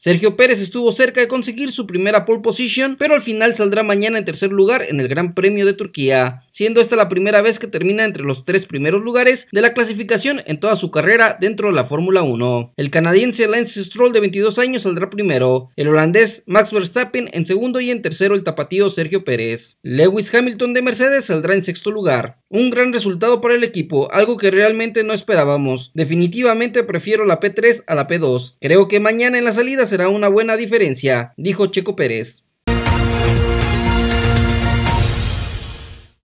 Sergio Pérez estuvo cerca de conseguir su primera pole position, pero al final saldrá mañana en tercer lugar en el Gran Premio de Turquía, siendo esta la primera vez que termina entre los tres primeros lugares de la clasificación en toda su carrera dentro de la Fórmula 1. El canadiense Lance Stroll de 22 años saldrá primero, el holandés Max Verstappen en segundo y en tercero el tapatío Sergio Pérez. Lewis Hamilton de Mercedes saldrá en sexto lugar, un gran resultado para el equipo, algo que realmente no esperábamos. Definitivamente prefiero la P3 a la P2. Creo que mañana en la salida será una buena diferencia, dijo Checo Pérez.